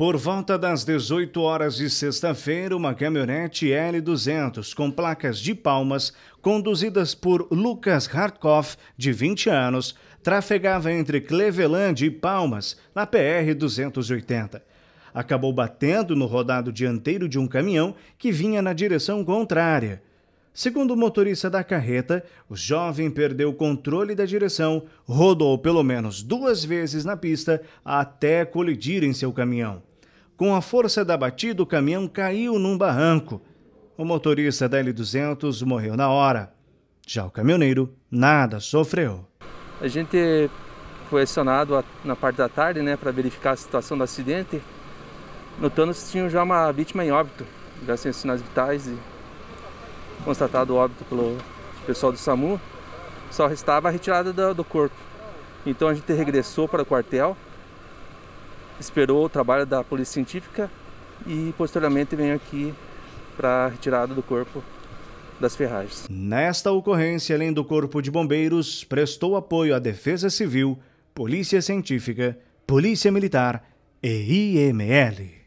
Por volta das 18 horas de sexta-feira, uma caminhonete L200 com placas de palmas, conduzidas por Lucas Hartkoff, de 20 anos, trafegava entre Cleveland e Palmas, na PR-280. Acabou batendo no rodado dianteiro de um caminhão que vinha na direção contrária. Segundo o motorista da carreta, o jovem perdeu o controle da direção, rodou pelo menos duas vezes na pista até colidir em seu caminhão. Com a força da batida, o caminhão caiu num barranco. O motorista da L200 morreu na hora. Já o caminhoneiro nada sofreu. A gente foi acionado na parte da tarde né, para verificar a situação do acidente. Notando se tinha já uma vítima em óbito, já sem sinais vitais e constatado o óbito pelo pessoal do SAMU. Só restava a retirada do corpo. Então a gente regressou para o quartel esperou o trabalho da polícia científica e posteriormente veio aqui para a retirada do corpo das ferragens. Nesta ocorrência, além do Corpo de Bombeiros, prestou apoio à Defesa Civil, Polícia Científica, Polícia Militar e IML.